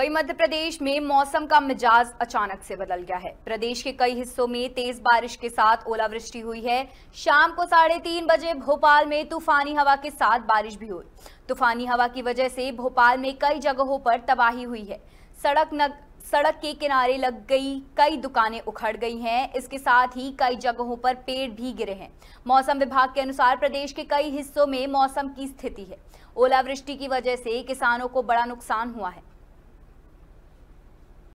वहीं मध्य प्रदेश में मौसम का मिजाज अचानक से बदल गया है प्रदेश के कई हिस्सों में तेज बारिश के साथ ओलावृष्टि हुई है शाम को साढ़े तीन बजे भोपाल में तूफानी हवा के साथ बारिश भी हुई तूफानी हवा की वजह से भोपाल में कई जगहों पर तबाही हुई है सड़क नग सड़क के किनारे लग गई कई दुकानें उखड़ गई हैं इसके साथ ही कई जगहों पर पेड़ भी गिरे हैं मौसम विभाग के अनुसार प्रदेश के कई हिस्सों में मौसम की स्थिति है ओलावृष्टि की वजह से किसानों को बड़ा नुकसान हुआ है